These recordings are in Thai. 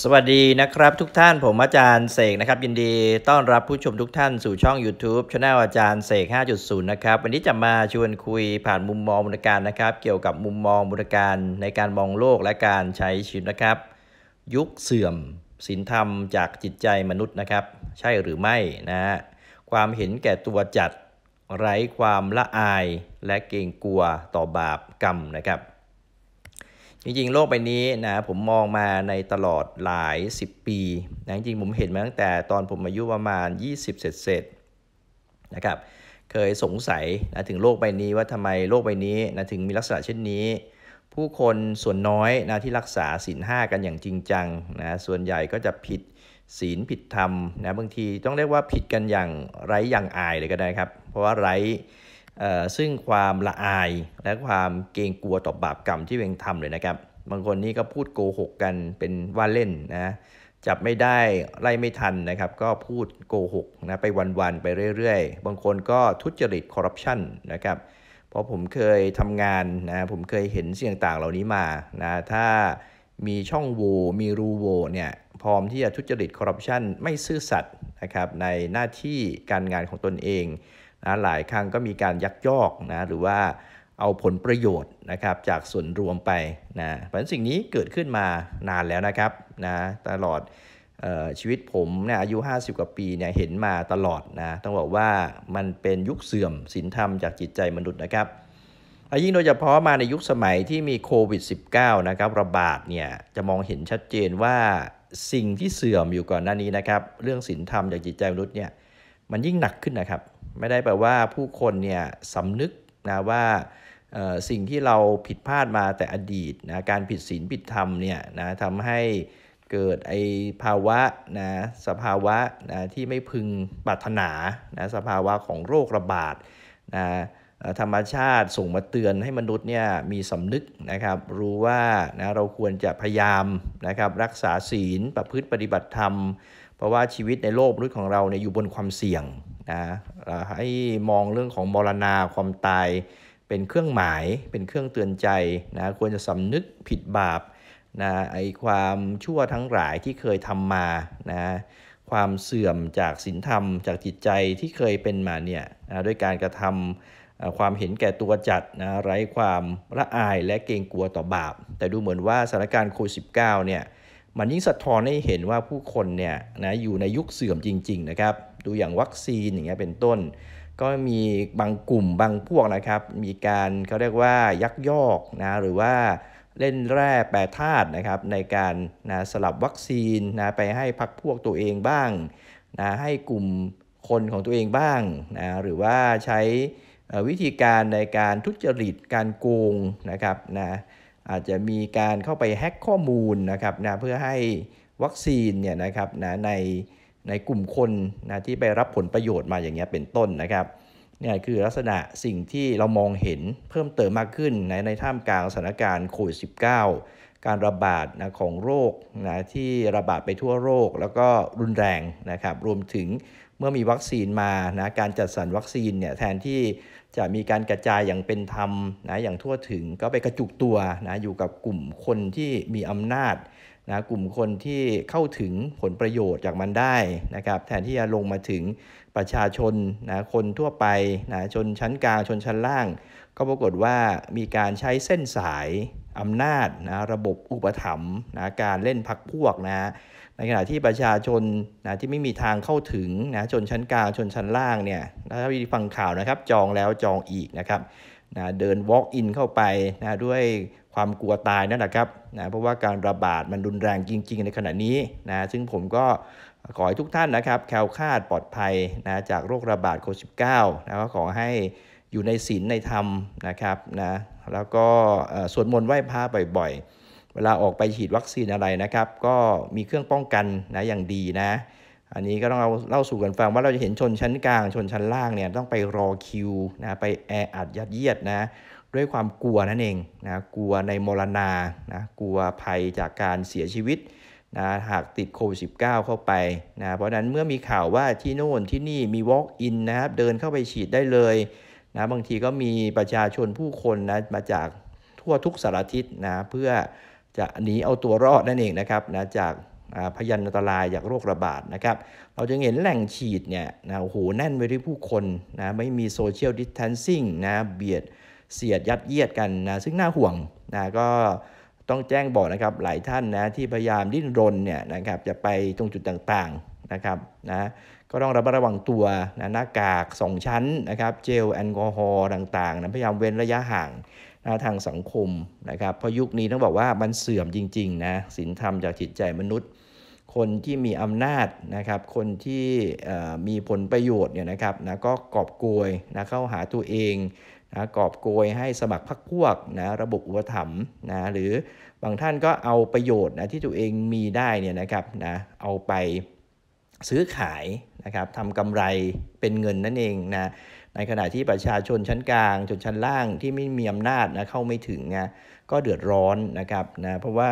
สวัสดีนะครับ ทุกท่านผมอาจารย์เสกนะครับ ยินดีต้อนรับผู้ชมทุกท่านสู่ช่อง YouTube ช anel อาจารย์เสก5.0 นะครับ วันนี้จะมาชวนคุยผ่านมุมมองมูลการนะครับเกี่ยวกับมุมมองมูลการในการมองโลกและการใช้ชีวิตนะครับ ยุคเสื่อมศีลธรรมจากจิตใจมนุษย์นะครับ ใช่หรือไม่นะความเห็นแก่ตัวจัดไร้ความละอาย และเกรงกลัวต่อบาปกรรมนะครับจริงๆโลกใบนี้นะผมมองมาในตลอดหลาย 10 ปีนะจริงๆผมเห็นมาตั้งแต่ตอนผมอายุประมาณ 20 เสรร็ๆนะครับเคยสงสัยนะถึงโลกใบนี้ว่าทำไมโลกใบนี้นะถึงมีลักษณะเช่นนี้ ผู้คนส่วนน้อยนะที่รักษาศีลห้ากันอย่างจริงจังนะส่วนใหญ่ก็จะผิดศีลผิดธรรมนะบางทีต้องเรียกว่าผิดกันอย่างไร้อย่างอายเลยก็ได้ครับเพราะว่าไร้ซึ่งความละอายและความเกรงกลัวต่อบาปกรรมที่เวงทำเลยนะครับบางคนนี่ก็พูดโกหกกันเป็นว่าเล่นนะจับไม่ได้ไล่ไม่ทันนะครับก็พูดโกหกนะไปวันๆไปเรื่อยๆบางคนก็ทุจริตคอร์รัปชันนะครับพราะผมเคยทำงานนะผมเคยเห็นสิ่งต่างเหล่านี้มานะถ้ามีช่องโหว่มีรูโหว่เนี่ยพร้อมที่จะทุจริตคอร์รัปชันไม่ซื่อสัตย์นะครับในหน้าที่การงานของตนเองนะหลายครั้งก็มีการยักยอกนะหรือว่าเอาผลประโยชน์นะครับจากส่วนรวมไปนะเพราะสิ่งนี้เกิดขึ้นมานานแล้วนะครับนะตลอดชีวิตผมเนี่ยอายุ 50 กว่าปีเนี่ยเห็นมาตลอดนะต้องบอกว่ามันเป็นยุคเสื่อมศีลธรรมจากจิตใจมนุษย์นะครับยิ่งโดยเฉพาะมาในยุคสมัยที่มีโควิด -19 นะครับระบาดเนี่ยจะมองเห็นชัดเจนว่าสิ่งที่เสื่อมอยู่ก่อนหน้านี้นะครับ เรื่องศีลธรรมจากจิตใจมนุษย์เนี่ยมันยิ่งหนักขึ้นนะครับไม่ได้แปลว่าผู้คนเนี่ยสำนึกนะว่าสิ่งที่เราผิดพลาดมาแต่อดีตนะการผิดศีล ผิดธรรมเนี่ยนะทำให้เกิดไอภาวะนะสภาวะนะที่ไม่พึงปรารถนานะสภาวะของโรคระบาดนะธรรมชาติส่งมาเตือนให้มนุษย์เนี่ยมีสำนึกนะครับรู้ว่านะเราควรจะพยายามนะครับรักษาศีลประพฤติปฏิบัติธรรม เพราะว่าชีวิตในโลกมนุษย์ของเราเนี่ยอยู่บนความเสี่ยงนะให้มองเรื่องของมรณาความตายเป็นเครื่องหมายเป็นเครื่องเตือนใจนะควรจะสำนึกผิดบาปนะไอความชั่วทั้งหลายที่เคยทำมานะความเสื่อมจากศีลธรรมจากจิตใจที่เคยเป็นมาเนี่ยนะด้วยการกระทำความเห็นแก่ตัวจัดนะไร้ความละอายและเกรงกลัวต่อบาปแต่ดูเหมือนว่าสถานการณ์โควิด -19 เนี่ยมันยิ่งสะท้อนให้เห็นว่าผู้คนเนี่ยนะอยู่ในยุคเสื่อมจริง ๆนะครับ ดูอย่างวัคซีนอย่างเงี้ยเป็นต้น ก็มีบางกลุ่มบางพวกนะครับ มีการเขาเรียกว่ายักยอกนะหรือว่าเล่นแร่แปรธาตุนะครับ ในการนะสลับวัคซีนนะไปให้พักพวกตัวเองบ้างนะให้กลุ่มคนของตัวเองบ้างนะหรือว่าใช้วิธีการในการทุจริตการโกงนะครับนะอาจจะมีการเข้าไปแฮ็กข้อมูลนะครับนะเพื่อให้วัคซีนเนี่ยนะครับนะในในกลุ่มคนนะที่ไปรับผลประโยชน์มาอย่างเงี้ยเป็นต้นนะครับนี่คือลักษณะสิ่งที่เรามองเห็นเพิ่มเติมมากขึ้นในในท่ามกลางสถานการณ์โควิด -19 การระบาดนะของโรคนะที่ระบาดไปทั่วโลกแล้วก็รุนแรงนะครับรวมถึงเมื่อมีวัคซีนมานะการจัดสรรวัคซีนเนี่ยแทนที่จะมีการกระจายอย่างเป็นธรรมนะอย่างทั่วถึงก็ไปกระจุกตัวนะอยู่กับกลุ่มคนที่มีอำนาจนะกลุ่มคนที่เข้าถึงผลประโยชน์จากมันได้นะครับแทนที่จะลงมาถึงประชาชนนะคนทั่วไปนะชนชั้นกลางชนชั้นล่าง ก็ปรากฏว่ามีการใช้เส้นสายอำนาจนะระบบอุปถัมภ์นะการเล่นพักพวกนะในขณะที่ประชาชนนะที่ไม่มีทางเข้าถึงนะชนชั้นกลางชนชั้นล่างเนี่ยถ้าฟังข่าวนะครับจองแล้วจองอีกนะครับนะเดิน walk in เข้าไปนะด้วยความกลัวตายนั่นแหละครับนะเพราะว่าการระบาดมันรุนแรงจริงๆในขณะนี้นะซึ่งผมก็ขอให้ทุกท่านนะครับแคล้วคลาดปลอดภัยนะจากโรคระบาดโควิด -19 นะก็ขอให้อยู่ในศีลในธรรมนะครับนะแล้วก็สวดมนต์ไหว้พระบ่อยๆ เวลาออกไปฉีดวัคซีนอะไรนะครับ ก็มีเครื่องป้องกันนะอย่างดีนะ อันนี้ก็ต้องเอาเล่าสู่กันฟังว่าเราจะเห็นชนชั้นกลาง ชนชั้นล่างเนี่ยต้องไปรอคิวนะไป แออัดยัดเยียดนะ ด้วยความกลัวนั่นเองนะกลัวในมรณานะกลัวภัยจากการเสียชีวิตนะหากติดโควิด -19 เข้าไปนะเพราะนั้นเมื่อมีข่าวว่าที่โน่นที่นี่มี Walk-in นะครับเดินเข้าไปฉีดได้เลยนะบางทีก็มีประชาชนผู้คนนะมาจากทั่วทุกสารทิศนะเพื่อจะหนีเอาตัวรอดนั่นเองนะครับนะจากพยันอันตรายจากโรคระบาดนะครับเราจึงเห็นแหล่งฉีดเนี่ยนะโอ้โหแน่นไปด้วยผู้คนนะไม่มีโซเชียลดิสทันซิ่งนะเบียดเสียดยัดเยียดกันนะซึ่งน่าห่วงนะก็ต้องแจ้งบอกนะครับหลายท่านนะที่พยายามดิ้นรนเนี่ยนะครับจะไปตรงจุดต่างนะครับนะก็ต้องระมัดระวังตัวนะหน้ากาก 2 ชั้นนะครับเจลแอลกอฮอล์ต่างๆนะพยายามเว้นระยะห่างนะทางสังคมนะครับเพราะยุคนี้ต้องบอกว่ามันเสื่อมจริงๆนะศีลธรรมจากจิตใจมนุษย์ คนที่มีอำนาจนะครับคนที่มีผลประโยชน์เนี่ยนะครับนะก็กอบโกยนะเข้าหาตัวเองนะกอบโกยให้สมัครพรรคพวกนะระบบอุปถัมภ์นะหรือบางท่านก็เอาประโยชน์นะที่ตัวเองมีได้เนี่ยนะครับนะเอาไปซื้อขายนะครับทำกำไรเป็นเงินนั่นเองนะ ในขณะที่ประชาชนชั้นกลางจนชั้นล่างที่ไม่มีอำนาจนะเข้าไม่ถึงนะก็เดือดร้อนนะครับนะเพราะว่า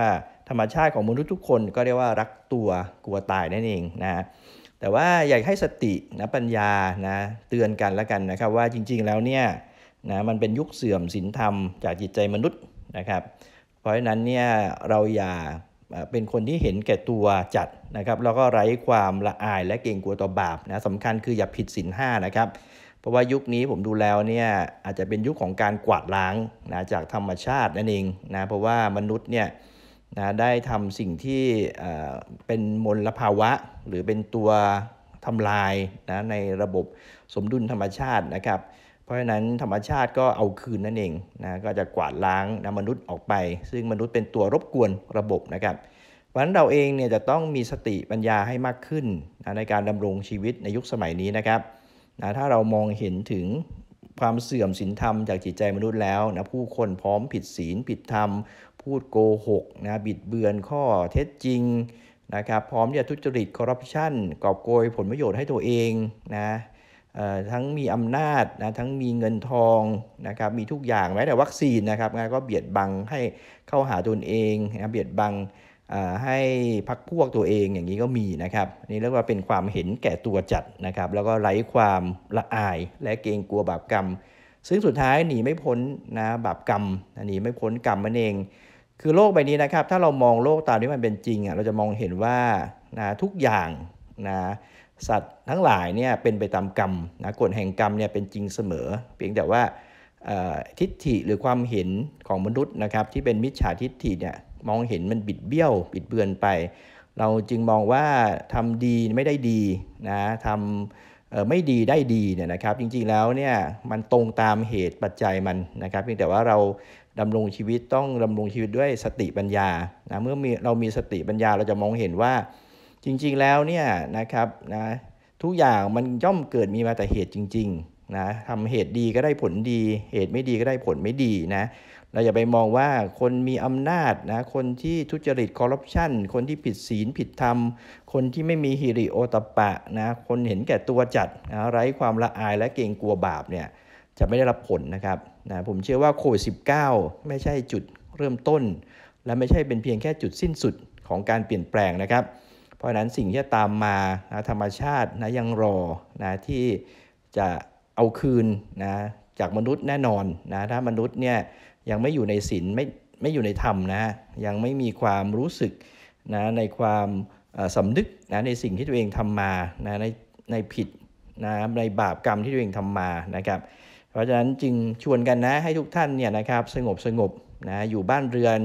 ธรรมชาติของมนุษย์ทุกคนก็เรียกว่ารักตัวกลัวตายนั่นเองนะแต่ว่าอยากให้สตินะปัญญานะเตือนกันแล้วกันนะครับ ว่าจริงๆแล้วเนี่ยนะมันเป็นยุคเสื่อมศีลธรรมจากจิตใจมนุษย์นะครับเพราะฉะนั้นเนี่ยเราอย่าเป็นคนที่เห็นแก่ตัวจัดนะครับ แล้วก็ไร้ความละอายและเกรงกลัวต่อบาปนะสำคัญคืออย่าผิดศีลห้านะครับ เพราะว่ายุคนี้ผมดูแล้วเนี่ยอาจจะเป็นยุคของการกวาดล้างนะจากธรรมชาตินั่นเองนะเพราะว่ามนุษย์เนี่ยนะได้ทำสิ่งที่เป็นมลภาวะ หรือเป็นตัวทำลายนะในระบบสมดุลธรรมชาตินะครับเพราะฉะนั้น ธรรมชาติก็เอาคืนนั่นเองนะก็จะกวาดล้างนะมนุษย์ออกไป ซึ่งมนุษย์เป็นตัวรบกวนระบบนะครับ เพราะฉะนั้นเราเองเนี่ยจะต้องมีสติปัญญาให้มากขึ้นนะในการดำรงชีวิตในยุคสมัยนี้นะครับนะถ้าเรามองเห็นถึงความเสื่อมศีลธรรมจากจิตใจมนุษย์แล้วนะผู้คนพร้อมผิดศีลผิดธรรม พูดโกหกนะบิดเบือนข้อเท็จจริงนะครับพร้อมที่จะทุจริตคอร์รัปชันกอบโกยผลประโยชน์ให้ตัวเองนะทั้งมีอำนาจนะทั้งมีเงินทองนะครับมีทุกอย่างแม้แต่วัคซีนนะครับงานก็เบียดบังให้เข้าหาตนเองนะเบียดบังให้พักพวกตัวเองอย่างนี้ก็มีนะครับนี่เรียกว่าเป็นความเห็นแก่ตัวจัดนะครับ แล้วก็ไร้ความละอาย และเกรงกลัวบาปกรรม ซึ่งสุดท้ายหนีไม่พ้นนะบาปกรรมหนีไม่พ้นกรรมมันเอง คือโลกใบนี้นะครับ ถ้าเรามองโลกตามที่มันเป็นจริงอ่ะเราจะมองเห็นว่านะทุกอย่างนะสัตว์ทั้งหลายเนี่ยเป็นไปตามกรรมนะกฎแห่งกรรมเนี่ยเป็นจริงเสมอ เพียงแต่ว่าทิฏฐิหรือความเห็นของมนุษย์นะครับที่เป็นมิจฉาทิฏฐิเนี่ยมองเห็นมันบิดเบี้ยวบิดเบือนไป เราจึงมองว่าทำดีไม่ได้ดีนะทำไม่ดีได้ดีเนี่ยนะครับ จริงๆแล้วเนี่ยมันตรงตามเหตุปัจจัยมันนะครับ เพียงแต่ว่าเราดำรงชีวิตต้องดำรงชีวิตด้วยสติปัญญานะเมื่อเรามีสติปัญญาเราจะมองเห็นว่าจริงๆ แล้วเนี่ยนะครับนะทุกอย่างมันย่อมเกิดมีมาแต่เหตุจริงๆนะทำเหตุดีก็ได้ผลดี เหตุไม่ดีก็ได้ผลไม่ดีนะเราอย่าไปมองว่าคนมีอำนาจนะคนที่ทุจริตคอร์รัปชันคนที่ผิดศีลผิดธรรม คนที่ไม่มีฮิริโอตปะนะคนเห็นแก่ตัวจัดนะไร้ความละอายและเกรงกลัวบาปเนี่ย จะไม่ได้รับผลนะครับนะผมเชื่อว่าโควิดสิไม่ใช่จุดเริ่มต้น และไม่ใช่เป็นเพียงแค่จุดสิ้นสุดของการเปลี่ยนแปลงนะครับเพราะนั้นสิ่งที่จะตามมานะธรรมชาตินะยังรอนะที่จะเอาคืนนะจากมนุษย์แน่นอนนะถ้ามนุษย์เนี่ยยังไม่อยู่ในศีลไม่ไม่อยู่ในธรรมนะยังไม่มีความรู้สึกนะในความสำนึกนะในสิ่งที่ตัวเองทำมานะในในผิดนะในบาปกรรมที่ตัวเองทำมานะครับเพราะฉะนั้นจึงชวนกันนะให้ทุกท่านเนี่ยนะครับสงบสงบนะอยู่บ้านเรือน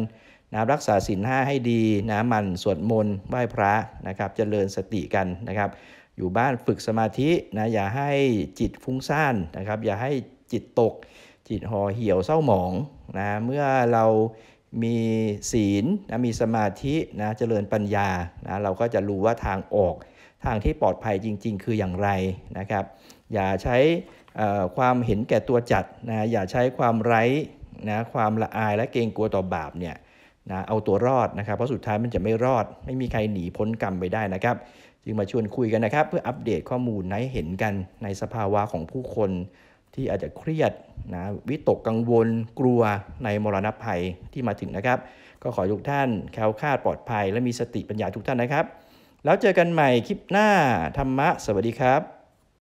นะรักษาศีลห้าให้ดีนะมัน สวดมนต์ไหว้พระนะครับจเจริญสติกันนะครับ อยู่บ้านฝึกสมาธินะ อย่าให้จิตฟุ้งซ่านนะครับ อย่าให้จิตตก จิตห่อเหี่ยวเศร้าหมองนะ เมื่อเรามีศีลนะ มีสมาธินะ เจริญปัญญานะ เราก็จะรู้ว่าทางออกทางที่ปลอดภัยจริง ๆ คืออย่างไรนะครับ อย่าใช้ความเห็นแก่ตัวจัดนะ อย่าใช้ความไร้ นะ ความละอายและเกรงกลัวต่อบาปเนี่ยนะเอาตัวรอดนะครับเพราะสุดท้ายมันจะไม่รอด ไม่มีใครหนีพ้นกรรมไปได้นะครับ จึงมาชวนคุยกันนะครับ เพื่ออัปเดตข้อมูลให้เห็นกัน ในสภาวะของผู้คนที่อาจจะเครียดนะวิตกกังวลกลัวในมรณะภัยที่มาถึงนะครับ ก็ขอทุกท่านแคล้วคลาดปลอดภัย และมีสติปัญญาทุกท่านนะครับ แล้วเจอกันใหม่คลิปหน้าธรรมะ สวัสดีครับ